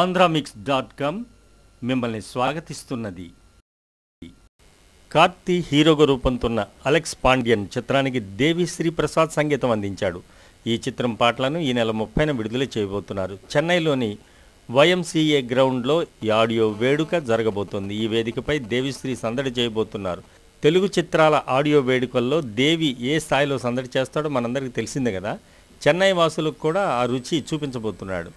Andhramix dot com మిమ్మల్ని స్వాగతిస్తున్నది కార్తీ హీరోగా రూపొందుతున్న అలెక్స్ పాండ్యన్ చిత్రానికి దేవిశ్రీ ప్రసాద్ సంగీతం అందించాడు ఈ చిత్రం పాటలను ఈ నెల ముప్పైన విడుదల చేయబోతున్నారు చెన్నైలోని వైఎంసీఏ గ్రౌండ్లో ఈ ఆడియో వేడుక జరగబోతోంది ఈ వేదికపై దేవిశ్రీ సందడి చేయబోతున్నారు తెలుగు చిత్రాల ఆడియో వేడుకల్లో దేవి ఏ స్థాయిలో సందడి చేస్తాడో మనందరికీ తెలిసిందే కదా చెన్నై వాసులకు కూడా ఆ రుచి చూపించబోతున్నాడు